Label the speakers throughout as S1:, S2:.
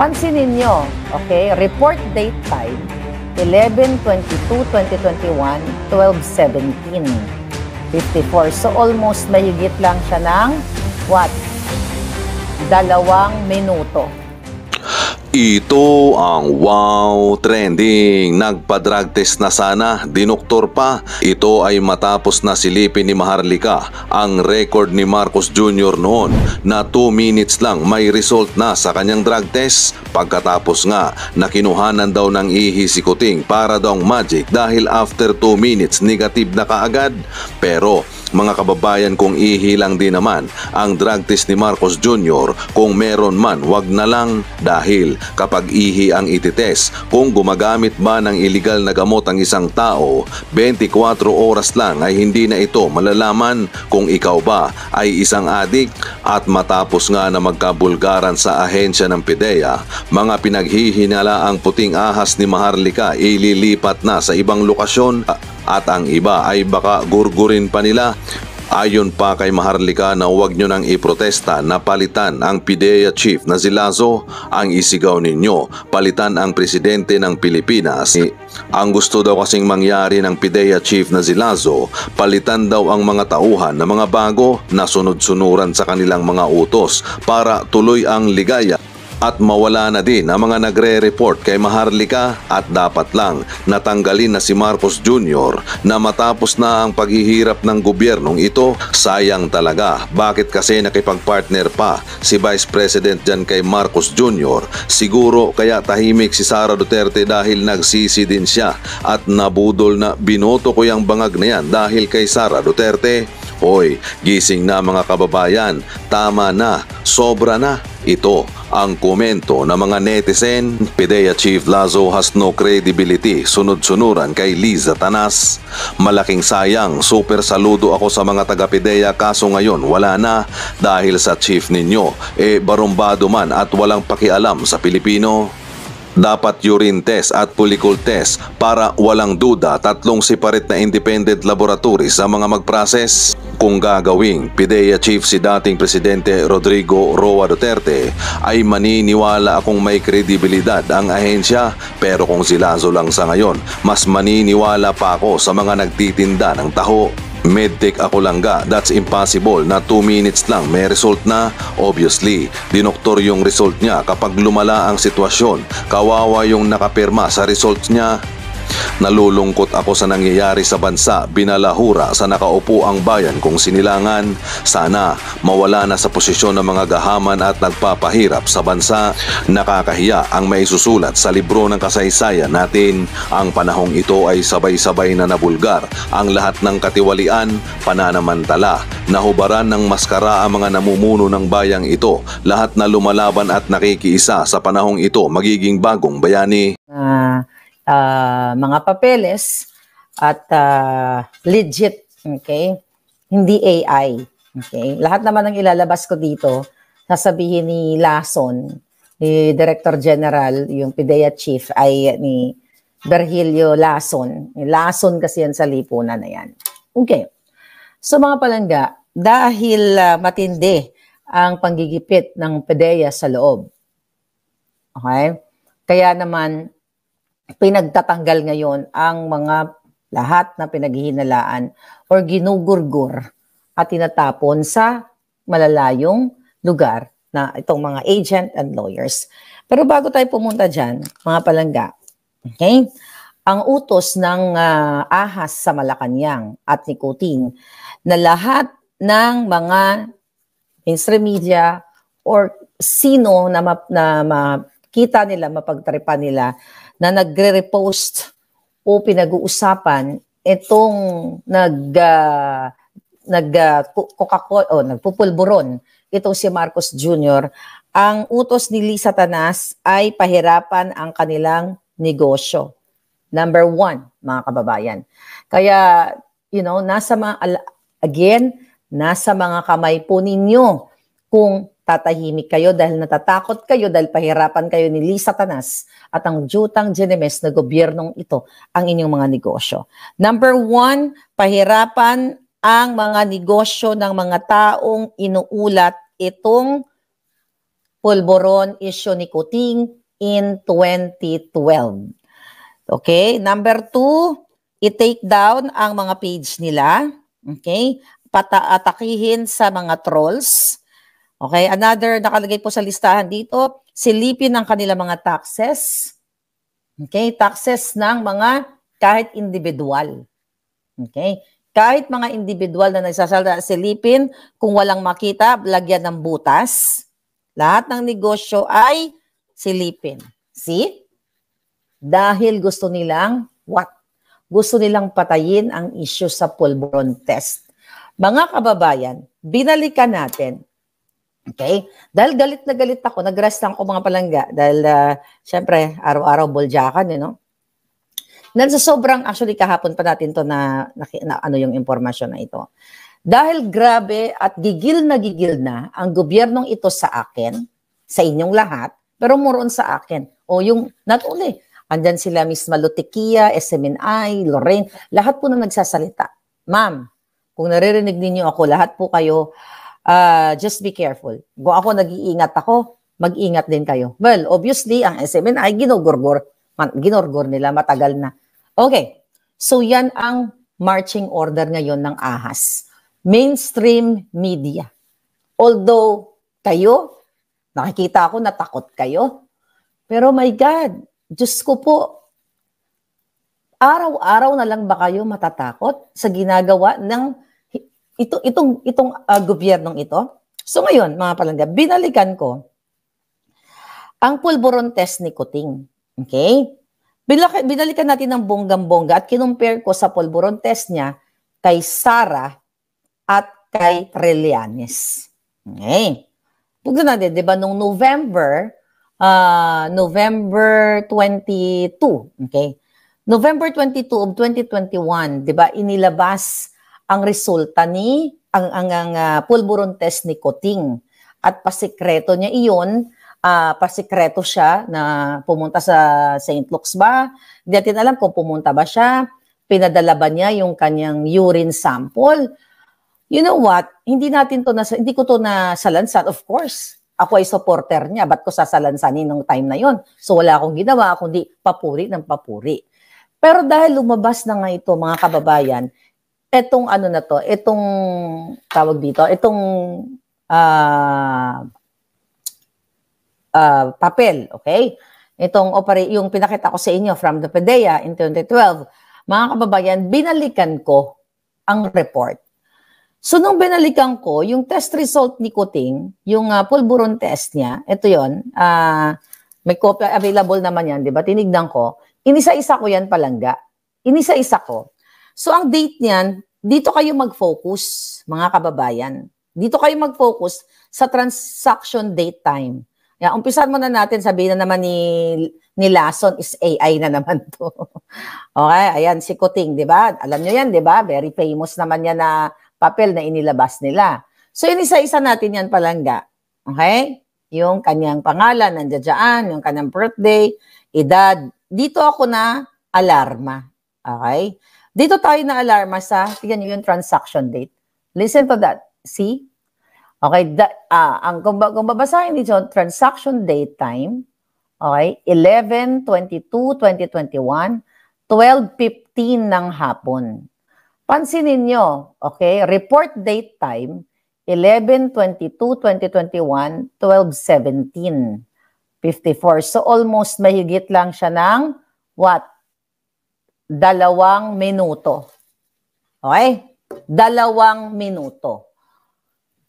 S1: Pansinin nyo, okay? Report date time, 11-22-2021, 12-17, 54. So almost mahigit lang siya ng what? Dalawang minuto.
S2: Ito ang wow trending. Nagpa-drug test na sana, dinoktor pa. Ito ay matapos na silipin ni Maharlika ang record ni Marcos Jr. noon na 2 minutes lang may result na sa kanyang drug test. Pagkatapos nga, nakinuhanan daw ng ihi si Kuting para daw magic dahil after 2 minutes negative na kaagad. Pero mga kababayan kung ihilang din naman ang drug test ni Marcos Jr. kung meron man wag na lang dahil kapag ihi ang ititest kung gumagamit ba ng ilegal na gamot ang isang tao 24 oras lang ay hindi na ito malalaman kung ikaw ba ay isang adik at matapos nga na magkabulgaran sa ahensya ng PDEA, mga pinaghihinala ang puting ahas ni Maharlika ililipat na sa ibang lokasyon at ang iba ay baka gurgurin pa nila. Ayon pa kay Maharlika na huwag nyo nang iprotesta na palitan ang PDEA chief na si Lazo ang isigaw ninyo, palitan ang presidente ng Pilipinas. Ang gusto daw kasing mangyari ng PDEA chief na si Lazo, palitan daw ang mga tauhan ng mga bago na sunod-sunuran sa kanilang mga utos para tuloy ang ligaya at mawala na din ang mga nagre-report kay Maharlika at dapat lang natanggalin na si Marcos Jr. na matapos na ang paghihirap ng gobyernong ito. Sayang talaga, bakit kasi nakipagpartner pa si Vice President dyan kay Marcos Jr. Siguro kaya tahimik si Sara Duterte dahil nagsisi din siya at nabudol na binoto ko yung bangag na yan dahil kay Sara Duterte. Hoy, gising na mga kababayan, tama na, sobra na ito ang komento ng mga netizen, PIDEA Chief Lazo has no credibility, sunod-sunuran kay Liza Tanas. Malaking sayang, super saludo ako sa mga taga-PIDEA kaso ngayon wala na dahil sa chief ninyo, e eh, barumbado man at walang pakialam sa Pilipino. Dapat urine test at follicle test para walang duda tatlong separate na independent laboratories sa mga mag-process kung gagawing PIDEA chief si dating Presidente Rodrigo Roa Duterte ay maniniwala akong may kredibilidad ang ahensya pero kung si Lazo lang sa ngayon mas maniniwala pa ako sa mga nagtitinda ng taho Medtech ako lang ga, that's impossible na 2 minutes lang may result na. Obviously, dinoktor yung result niya kapag lumala ang sitwasyon. Kawawa yung nakapirma sa results niya Nalulungkot ako sa nangyayari sa bansa, binalahura sa nakaupo ang bayan kung sinilangan. Sana mawala na sa posisyon ng mga gahaman at nagpapahirap sa bansa. Nakakahiya ang maisusulat sa libro ng kasaysayan natin. Ang panahong ito ay sabay-sabay na nabulgar ang lahat ng katiwalian, pananamantala, nahubaran ng maskara ang mga namumuno ng bayang ito, lahat na lumalaban at nakikiisa sa panahong ito magiging bagong bayani.
S1: Uh, uh, mga papeles at uh, legit, okay? Hindi AI, okay? Lahat naman ng ilalabas ko dito, sasabihin ni Lason, ni Director General, yung PDEA Chief, ay ni Berhilio Lason. Lason kasi yan sa lipunan na yan. Okay. So mga palangga, dahil uh, matindi ang panggigipit ng PDEA sa loob, okay? Kaya naman, pinagtatanggal ngayon ang mga lahat na pinaghihinalaan or ginugurgur at tinatapon sa malalayong lugar na itong mga agent and lawyers. Pero bago tayo pumunta dyan, mga palangga, okay? Ang utos ng uh, ahas sa Malacanang at ni Kuting na lahat ng mga mainstream media or sino na, ma- na makita nila, mapagtripan nila na nagre-repost o pinag-uusapan itong nag uh, nag uh, o oh, nagpupulburon itong si Marcos Jr. Ang utos ni Lisa Tanas ay pahirapan ang kanilang negosyo. Number one, mga kababayan. Kaya, you know, nasa mga, again, nasa mga kamay po ninyo kung Tatahimik kayo dahil natatakot kayo dahil pahirapan kayo ni Lisa Tanas at ang jutang ginemes na gobyernong ito ang inyong mga negosyo. Number one, pahirapan ang mga negosyo ng mga taong inuulat itong pulboron issue ni Kuting in 2012. Okay? Number two, i-take down ang mga page nila. Okay? Pataatakihin sa mga trolls Okay, another nakalagay po sa listahan dito, silipin ang kanilang mga taxes. Okay, taxes ng mga kahit individual. Okay, kahit mga individual na nagsasalda, silipin kung walang makita, lagyan ng butas. Lahat ng negosyo ay silipin. See? Dahil gusto nilang what? Gusto nilang patayin ang issue sa pulburon test. Mga kababayan, binalikan natin Okay? Dahil galit na galit ako, nag-rest lang ako mga palangga. Dahil, uh, syempre, araw-araw boljakan, you know? Nasa sobrang, actually, kahapon pa natin to na, na, na ano yung impormasyon na ito. Dahil grabe at gigil na gigil na ang gobyernong ito sa akin, sa inyong lahat, pero more sa akin. O yung, not only, andyan sila Miss Malutikia, SMNI, Lorraine, lahat po na nagsasalita. Ma'am, kung naririnig ninyo ako, lahat po kayo, uh, just be careful. Kung ako nag-iingat ako, mag-ingat din kayo. Well, obviously, ang SMN ay ginugurgur, ginurgur nila matagal na. Okay, so yan ang marching order ngayon ng AHAS. Mainstream media. Although kayo, nakikita ako na takot kayo. Pero my God, Diyos ko po, araw-araw na lang ba kayo matatakot sa ginagawa ng ito, itong, itong uh, gobyernong ito. So ngayon, mga palangga, binalikan ko ang pulboron test ni Kuting. Okay? Binalikan, binalikan natin ang bonggang-bongga at kinumpare ko sa pulboron test niya kay Sara at kay Relianes. Okay? Pagka natin, di ba, nung November, uh, November 22, okay? November 22 of 2021, di ba, inilabas ang resulta ni ang ang, ang uh, pulburon test ni Coting at pasikreto niya iyon uh, pasikreto siya na pumunta sa St. Luke's ba hindi natin alam kung pumunta ba siya pinadala ba niya yung kanyang urine sample you know what hindi natin to na hindi ko to na salansan of course ako ay supporter niya ba't ko sasalansanin nung time na yon so wala akong ginawa kundi papuri ng papuri pero dahil lumabas na nga ito mga kababayan etong ano na to, etong tawag dito, etong uh, uh, papel, okay? Itong opera- yung pinakita ko sa inyo from the PDEA in 2012, mga kababayan, binalikan ko ang report. So nung binalikan ko, yung test result ni Kuting, yung uh, pulburon test niya, ito yon uh, may copy available naman yan, di ba? Tinignan ko, inisa-isa ko yan palangga. Inisa-isa ko. So ang date niyan, dito kayo mag-focus, mga kababayan. Dito kayo mag-focus sa transaction date time. Ya, umpisan muna natin, sabihin na naman ni, ni Lason is AI na naman to. okay, ayan, si Kuting, di ba? Alam nyo yan, di ba? Very famous naman yan na papel na inilabas nila. So, inisa-isa natin yan palangga. Okay? Yung kanyang pangalan, nandiyan, yung kanyang birthday, edad. Dito ako na alarma. Okay? Dito tayo na-alarma sa, tignan nyo yung transaction date. Listen to that. See? Okay, the, ah, ang kung, kung babasahin dito, transaction date time, okay, 11, 22, 2021, 12.15 ng hapon. Pansinin nyo, okay, report date time, 11, 22, 2021, 12, 17, 54. So almost mahigit lang siya ng what? dalawang minuto. Okay? Dalawang minuto.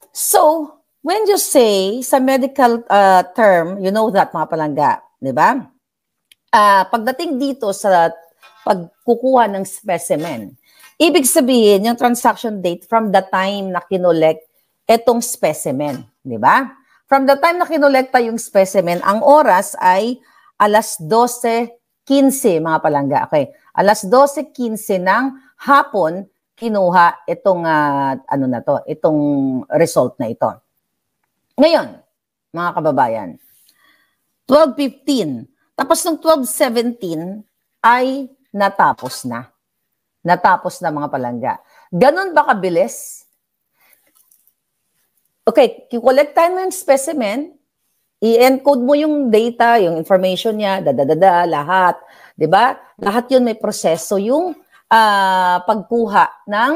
S1: So, when you say sa medical uh, term, you know that mga palangga, di ba? Uh, pagdating dito sa pagkukuha ng specimen, ibig sabihin yung transaction date from the time na kinolect etong specimen, di ba? From the time na kinolekta yung specimen, ang oras ay alas 12.15 mga palangga. Okay. Alas 12.15 ng hapon, kinuha itong, uh, ano na to, itong result na ito. Ngayon, mga kababayan, 12.15. Tapos ng 12.17 ay natapos na. Natapos na mga palangga. Ganun ba kabilis? Okay, kikolect tayo ng specimen, i-encode mo yung data, yung information niya, dadadada, lahat. 'di ba? Lahat 'yun may proseso yung uh, pagkuha ng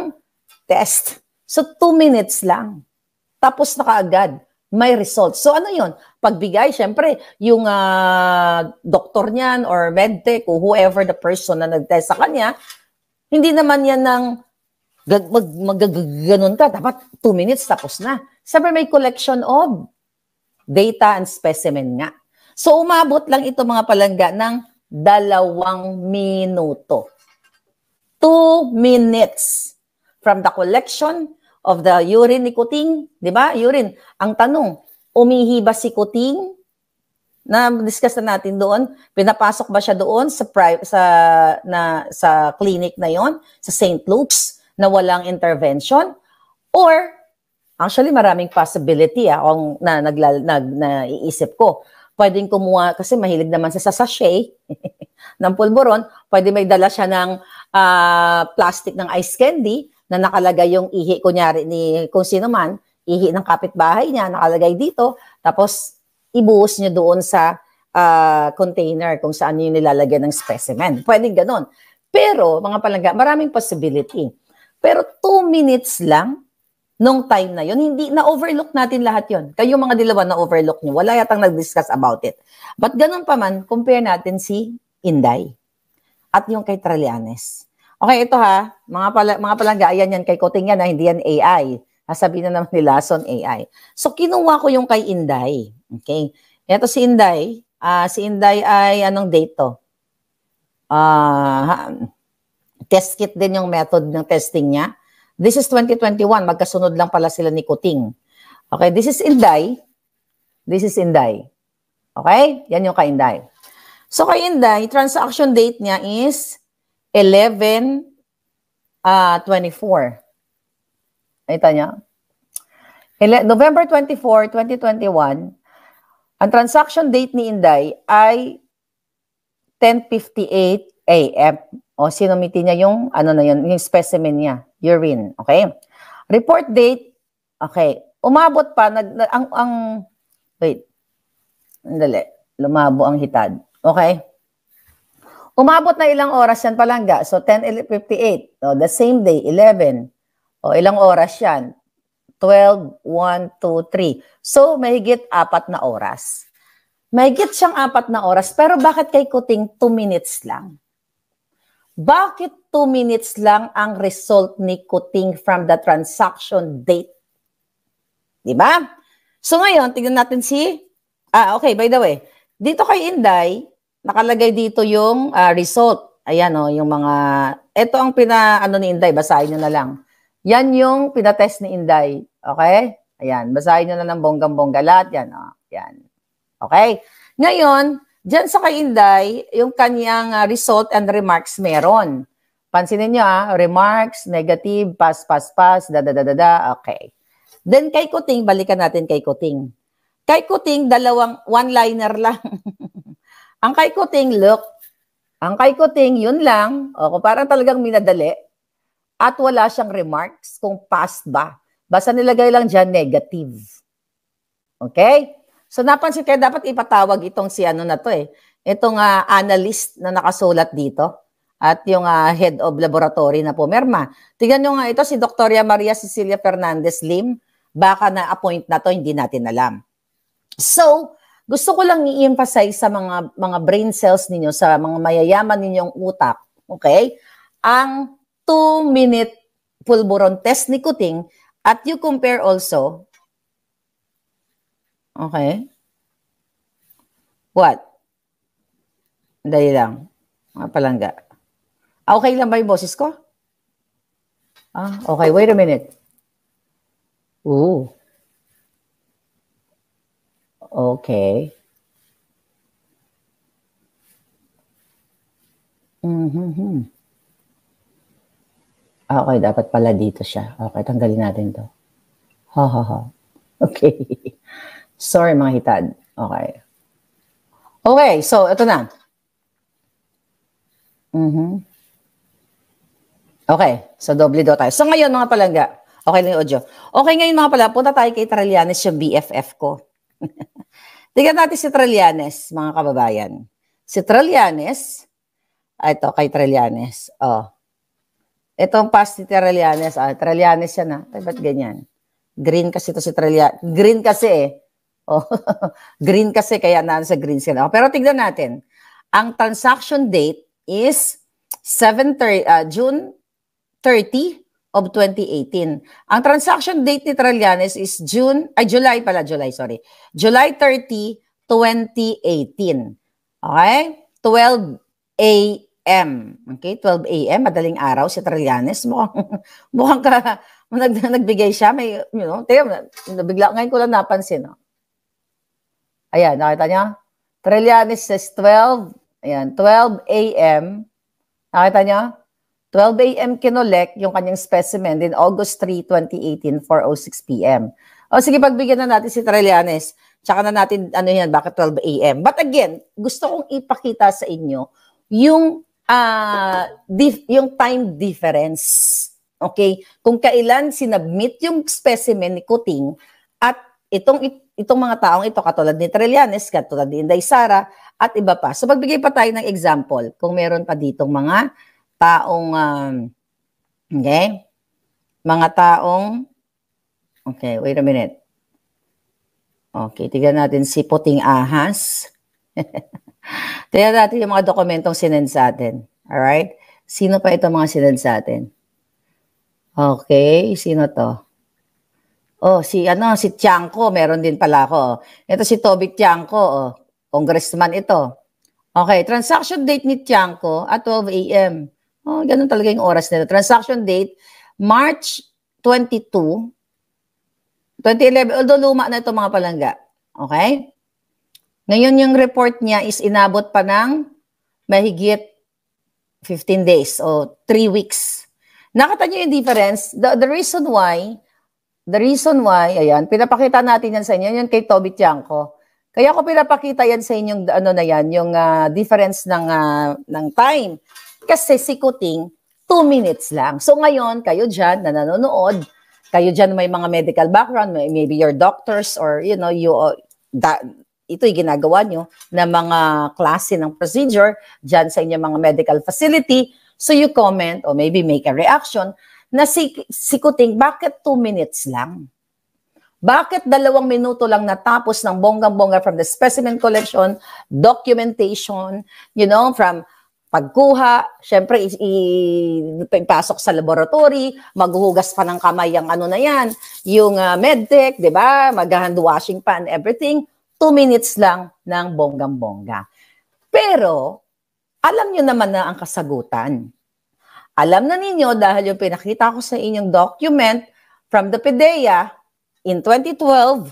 S1: test. So 2 minutes lang. Tapos na kaagad may results. So ano 'yun? Pagbigay, syempre, yung uh, doktor niyan or medtech or whoever the person na nagtest sa kanya, hindi naman 'yan ng mag, mag, mag ka, dapat 2 minutes tapos na. Sabi may collection of data and specimen nga. So umabot lang ito mga palangga ng dalawang minuto. Two minutes from the collection of the urine ni Kuting, di ba? Urine. Ang tanong, umihi ba si Kuting? Na discuss na natin doon, pinapasok ba siya doon sa sa na sa clinic na 'yon, sa St. Luke's na walang intervention or actually maraming possibility ah, ang na, nagla, nag, naiisip ko pwedeng kumuha, kasi mahilig naman siya sa sachet ng pulboron, pwede may dala siya ng uh, plastic ng ice candy na nakalagay yung ihi, kunyari ni kung sino man, ihi ng kapitbahay niya, nakalagay dito, tapos ibuhos niya doon sa uh, container kung saan yung nilalagay ng specimen. Pwede ganun. Pero, mga palangga, maraming possibility. Pero two minutes lang, nung time na yon hindi na-overlook natin lahat yon Kayo mga dilawa na-overlook nyo. Wala yatang nag-discuss about it. But ganun pa man, compare natin si Inday at yung kay Tralianes. Okay, ito ha, mga, pala, mga palangga, ayan yan kay Koting yan, na hindi yan AI. Sabi na naman nila, son AI. So, kinuha ko yung kay Inday. Okay? Ito si Inday. Uh, si Inday ay anong date to? Uh, test kit din yung method ng testing niya This is 2021, magkasunod lang pala sila ni Kuting. Okay, this is Inday. This is Inday. Okay? Yan yung kay Inday. So kay Inday, transaction date niya is 11 uh, 24. Nakita niya? Ele- November 24, 2021, ang transaction date ni Inday ay 10.58 a.m. O sinumiti niya yung ano na yun, yung specimen niya, urine, okay? Report date, okay. Umabot pa nag ang ang wait. Andali. Lumabo ang hitad. Okay? Umabot na ilang oras yan palangga. So 10:58, oh, the same day 11. Oh, ilang oras yan? 12, 1, 2, 3. So, mahigit apat na oras. Mahigit siyang apat na oras, pero bakit kay Kuting 2 minutes lang? Bakit 2 minutes lang ang result ni Kuting from the transaction date? Di ba? So ngayon, tignan natin si... Ah, okay, by the way. Dito kay Inday, nakalagay dito yung uh, result. Ayan o, oh, yung mga... Ito ang pina... Ano ni Inday, basahin nyo na lang. Yan yung pinatest ni Inday. Okay? Ayan, basahin nyo na ng bonggang-bongga lahat. Yan, oh. Yan. Okay? Ngayon, Diyan sa kay Inday, yung kanyang uh, result and remarks meron. Pansinin niyo ah, remarks, negative, pass, pass, pass, da, da, da, da, da, okay. Then kay Kuting, balikan natin kay Kuting. Kay Kuting, dalawang one-liner lang. ang kay Kuting, look. Ang kay Kuting, yun lang. O, parang talagang minadali. At wala siyang remarks kung pass ba. Basta nilagay lang dyan negative. Okay? So napansin kaya dapat ipatawag itong si ano na to eh. Itong uh, analyst na nakasulat dito at yung uh, head of laboratory na po, Merma. Tingnan nyo nga ito si Doktorya Maria Cecilia Fernandez Lim. Baka na appoint na to, hindi natin alam. So, gusto ko lang i-emphasize sa mga mga brain cells ninyo, sa mga mayayaman ninyong utak, okay? Ang 2-minute pulburon test ni Kuting at you compare also Okay. What? Dali lang. Mga palangga. Ah, okay lang ba yung boses ko? Ah, okay. Wait a minute. Ooh. Okay. Mm-hmm. Okay, dapat pala dito siya. Okay, tanggalin natin to. Ha, ha, ha. Okay. Sorry mga hitad. Okay. Okay, so ito na. Mm-hmm. Okay, so doble do tayo. So ngayon mga palangga, okay lang yung audio. Okay ngayon mga palangga, punta tayo kay Trillianes, yung BFF ko. Tingnan natin si Trillianes, mga kababayan. Si Trillianes, ah, ito kay Trillianes. Oh. Itong past ni Trillianes, ah, Trillianes yan ah. Ay, ba't ganyan? Green kasi to si Tralianes. Green kasi eh. Oh, green kasi kaya sa green sila. Oh, pero tignan natin. Ang transaction date is 7 30, uh, June 30 of 2018. Ang transaction date ni Trillanes is June ay July pala, July, sorry. July 30, 2018. Okay? 12 a.m. Okay, 12 a.m. madaling araw si Trillanes. Mukhang, mukhang ka, nag, nagbigay siya. May, you know, tiyo, nabigla, ngayon ko lang napansin. No? Oh. Ayan, nakita nyo? Trillanes says 12. Ayan, 12 a.m. Nakita nyo? 12 a.m. kinolek yung kanyang specimen in August 3, 2018, 4.06 p.m. O sige, pagbigyan na natin si Trillanes. Tsaka na natin, ano yan, bakit 12 a.m. But again, gusto kong ipakita sa inyo yung, uh, dif- yung time difference. Okay? Kung kailan sinabmit yung specimen ni Kuting at itong it itong mga taong ito, katulad ni Trillanes, katulad ni Inday Sara, at iba pa. So pagbigay pa tayo ng example, kung meron pa ditong mga taong, um, okay, mga taong, okay, wait a minute. Okay, tignan natin si Puting Ahas. tignan natin yung mga dokumentong sinend sa atin. Alright? Sino pa itong mga sinend sa atin? Okay, sino to? Oh, si ano, si Tiangco, meron din pala ako. Ito si Toby Tiangco, oh. congressman ito. Okay, transaction date ni Tiangco at 12 a.m. Oh, ganun talaga yung oras nila. Transaction date, March 22, 2011. Although luma na ito mga palangga. Okay? Ngayon yung report niya is inabot pa ng mahigit 15 days o 3 weeks. Nakita niyo yung difference? The, the reason why The reason why, ayan, pinapakita natin yan sa inyo, yan kay Toby Tiangco. Kaya ko pinapakita yan sa inyong ano na yan, yung uh, difference ng uh, ng time. Kasi si Kuting, 2 minutes lang. So ngayon, kayo diyan na nanonood, kayo diyan may mga medical background, may, maybe your doctors or you know, you uh, da, ito'y ginagawa nyo na mga klase ng procedure diyan sa inyong mga medical facility. So you comment or maybe make a reaction na si- sikuting, bakit 2 minutes lang? Bakit dalawang minuto lang natapos ng bonggang-bongga from the specimen collection, documentation, you know, from pagkuha, syempre ipasok sa laboratory, maghuhugas pa ng kamay ang ano na yan, yung uh, medtech, di ba? Mag-hand washing pa and everything. Two minutes lang ng bonggang-bongga. Pero, alam nyo naman na ang kasagutan. Alam na ninyo dahil yung pinakita ko sa inyong document from the PDEA in 2012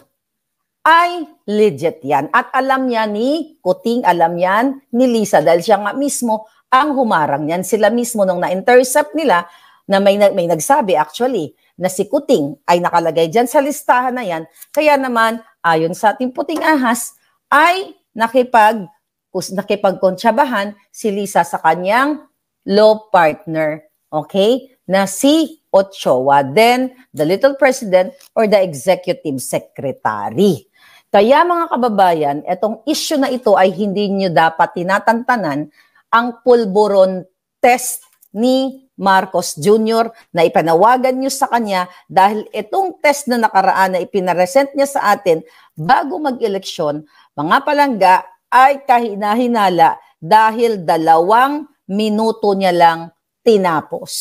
S1: ay legit yan. At alam niya ni Kuting, alam yan ni Lisa dahil siya nga mismo ang humarang niyan. Sila mismo nung na-intercept nila na may, may nagsabi actually na si Kuting ay nakalagay dyan sa listahan na yan. Kaya naman, ayon sa ating puting ahas, ay nakipag nakipagkontsabahan si Lisa sa kanyang law partner, okay, na si Ochoa, then the little president or the executive secretary. Kaya mga kababayan, itong issue na ito ay hindi nyo dapat tinatantanan ang pulburon test ni Marcos Jr. na ipanawagan nyo sa kanya dahil itong test na nakaraan na ipinaresent niya sa atin bago mag-eleksyon, mga palangga ay kahinahinala dahil dalawang minuto niya lang tinapos.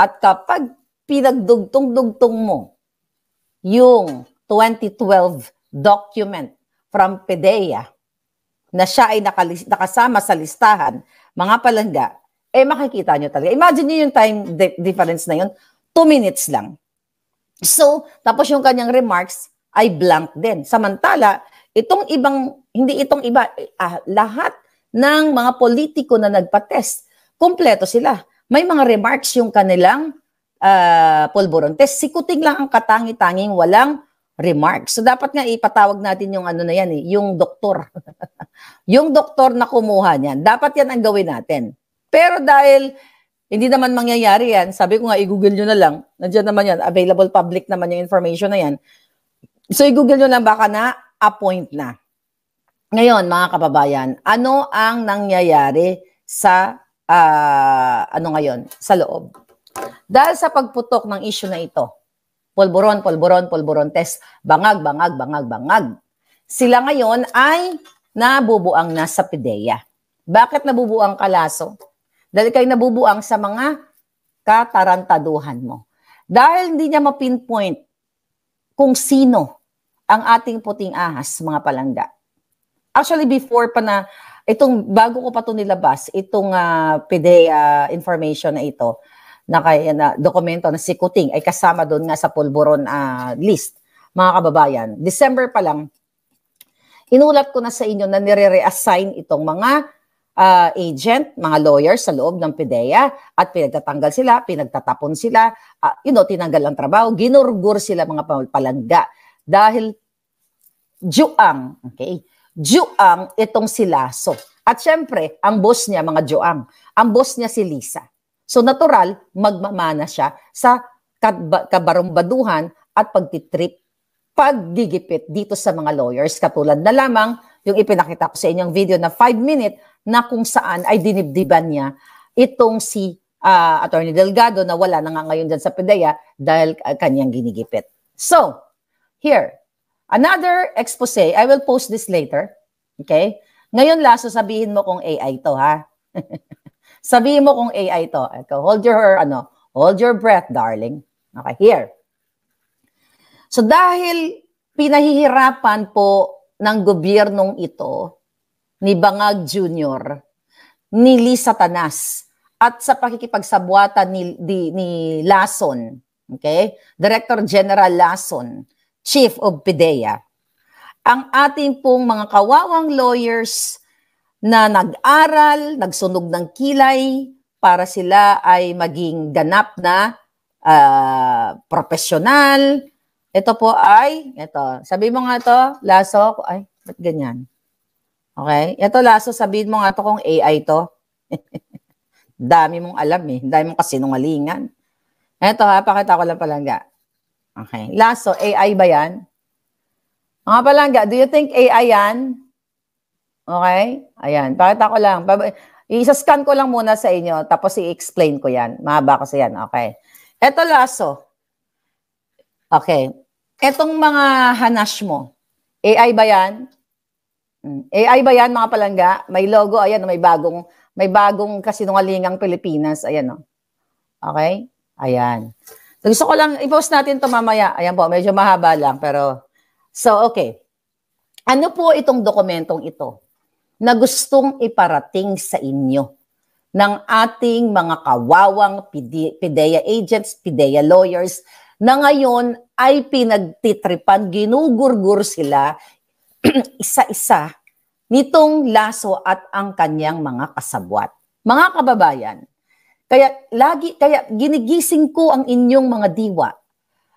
S1: At kapag pinagdugtong-dugtong mo yung 2012 document from PDEA na siya ay nakasama sa listahan, mga palangga, eh makikita nyo talaga. Imagine nyo yung time di- difference na yun, 2 minutes lang. So, tapos yung kanyang remarks ay blank din. Samantala, itong ibang, hindi itong iba, ah, lahat ng mga politiko na nagpa-test. Kompleto sila. May mga remarks yung kanilang uh, ah, polboron test. Sikuting lang ang katangi-tanging walang remarks. So dapat nga ipatawag natin yung ano na yan eh, yung doktor. yung doktor na kumuha niyan. Dapat yan ang gawin natin. Pero dahil hindi naman mangyayari yan, sabi ko nga i-google nyo na lang. Nandiyan naman yan, available public naman yung information na yan. So i-google nyo lang baka na appoint na. Ngayon, mga kababayan, ano ang nangyayari sa uh, ano ngayon, sa loob? Dahil sa pagputok ng issue na ito, polboron, polboron, polboron test, bangag, bangag, bangag, bangag. Sila ngayon ay nabubuang na sa PIDEA. Bakit nabubuang kalaso? Dahil kayo nabubuang sa mga katarantaduhan mo. Dahil hindi niya mapinpoint kung sino ang ating puting ahas, mga palangga actually before pa na itong bago ko pa to nilabas, itong uh, ah, PDEA ah, information na ito na kaya na dokumento na si Kuting ay kasama doon nga sa pulburon uh, list mga kababayan. December pa lang inulat ko na sa inyo na nire-reassign itong mga uh, agent, mga lawyer sa loob ng PDEA at pinagtatanggal sila, pinagtatapon sila, uh, you know, tinanggal ang trabaho, ginurgur sila mga palangga dahil juang, okay, Juang itong si Lasso. At syempre, ang boss niya mga Juang. Ang boss niya si Lisa. So natural, magmamana siya sa kabarumbaduhan at pagtitrip, paggigipit dito sa mga lawyers. Katulad na lamang yung ipinakita ko sa inyong video na 5-minute na kung saan ay dinibdiban niya itong si uh, Attorney Delgado na wala na nga ngayon dyan sa PDEA dahil uh, kanyang ginigipit. So, here, Another expose, I will post this later. Okay? Ngayon la, sabihin mo kung AI to, ha? sabihin mo kung AI to. Okay, hold your, ano, hold your breath, darling. Okay, here. So dahil pinahihirapan po ng gobyernong ito, ni Bangag Jr., ni Lisa Tanas, at sa pakikipagsabwatan ni, ni, ni Lason, okay? Director General Lason, Chief of PIDEA. Ang ating pong mga kawawang lawyers na nag-aral, nagsunog ng kilay para sila ay maging ganap na uh, profesional. Ito po ay, ito, sabi mo nga ito, laso, ay, ba't ganyan? Okay? Ito, laso, sabihin mo nga ito kung AI to. dami mong alam eh. Dami mong kasinungalingan. Ito ha, pakita ko lang pala nga. Okay. Lasso, AI ba yan? Mga palangga, do you think AI yan? Okay? Ayan, pakita ko lang. I-scan ko lang muna sa inyo, tapos i-explain ko yan. Mahaba kasi yan. Okay. Ito lasso. Okay. Etong mga hanash mo, AI ba yan? Hmm. AI ba yan mga palangga? May logo, ayan, may bagong, may bagong kasinungalingang Pilipinas. Ayan, oh. Okay? Ayan. So, gusto ko lang, i-post natin to mamaya. Ayan po, medyo mahaba lang, pero... So, okay. Ano po itong dokumentong ito na gustong iparating sa inyo ng ating mga kawawang PIDEA agents, PIDEA lawyers, na ngayon ay pinagtitripan, ginugurgur sila isa-isa nitong laso at ang kanyang mga kasabwat. Mga kababayan, kaya lagi kaya ginigising ko ang inyong mga diwa.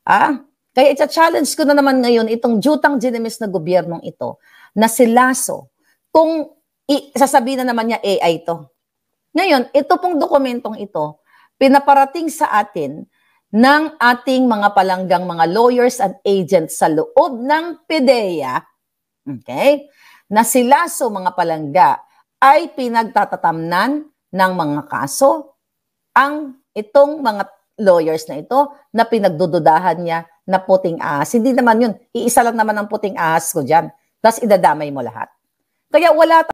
S1: Ah? Kaya i-challenge ko na naman ngayon itong jutang ginimis na gobyernong ito na si Lasso kung i- sasabihin na naman niya AI to. Ngayon, ito pong dokumentong ito pinaparating sa atin ng ating mga palanggang mga lawyers and agents sa loob ng PDEA. Okay? na si so mga palangga ay pinagtatatamnan ng mga kaso, ang itong mga lawyers na ito na pinagdududahan niya na puting ahas. Hindi naman yun. Iisa lang naman ang puting ahas ko dyan. Tapos idadamay mo lahat. Kaya wala